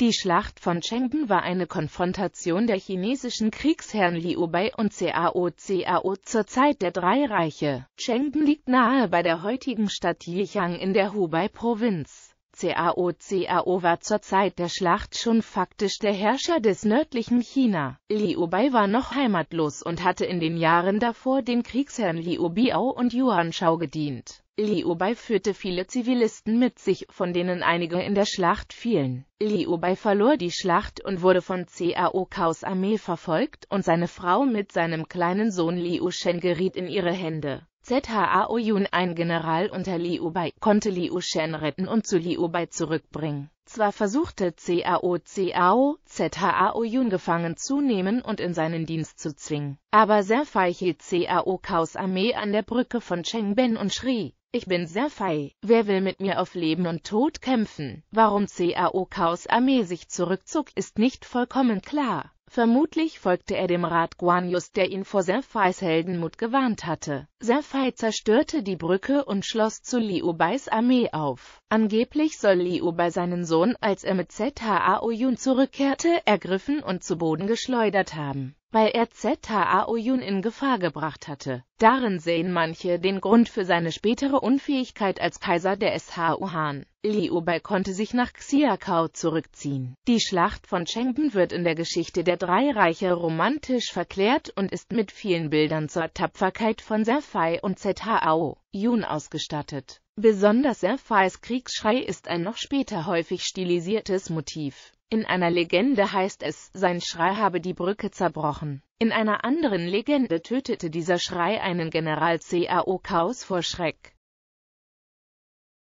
Die Schlacht von Chengdu war eine Konfrontation der chinesischen Kriegsherren Liu Bei und Cao Cao zur Zeit der Drei Reiche. Chengdu liegt nahe bei der heutigen Stadt Yichang in der Hubei-Provinz. Cao Cao war zur Zeit der Schlacht schon faktisch der Herrscher des nördlichen China. Liu Bei war noch heimatlos und hatte in den Jahren davor den Kriegsherren Liu Biao und Yuan Shao gedient. Liu Bei führte viele Zivilisten mit sich, von denen einige in der Schlacht fielen. Liu Bei verlor die Schlacht und wurde von Cao Kaos Armee verfolgt und seine Frau mit seinem kleinen Sohn Liu Shen geriet in ihre Hände. Zhao Yun, ein General unter Liu Bei, konnte Liu Shen retten und zu Liu Bei zurückbringen. Zwar versuchte Cao Cao, Zhao Yun gefangen zu nehmen und in seinen Dienst zu zwingen, aber sehr fei hielt Cao Kaos Armee an der Brücke von Cheng Chengben und schrie, ich bin sehr fei, wer will mit mir auf Leben und Tod kämpfen? Warum Cao Kaos Armee sich zurückzog, ist nicht vollkommen klar. Vermutlich folgte er dem Rat Guanyus, der ihn vor Senfais Heldenmut gewarnt hatte. Senfai zerstörte die Brücke und schloss zu Liu Beis Armee auf. Angeblich soll Liu Bei seinen Sohn, als er mit Zha Aoyun zurückkehrte, ergriffen und zu Boden geschleudert haben weil er Zeta Aoyun in Gefahr gebracht hatte. Darin sehen manche den Grund für seine spätere Unfähigkeit als Kaiser der SH Wuhan. Liu Bei konnte sich nach Xiakao zurückziehen. Die Schlacht von Chengpen wird in der Geschichte der drei Reiche romantisch verklärt und ist mit vielen Bildern zur Tapferkeit von Serfai und Zhao Yun ausgestattet. Besonders Serfais Kriegsschrei ist ein noch später häufig stilisiertes Motiv. In einer Legende heißt es, sein Schrei habe die Brücke zerbrochen. In einer anderen Legende tötete dieser Schrei einen General Cao Kaos vor Schreck.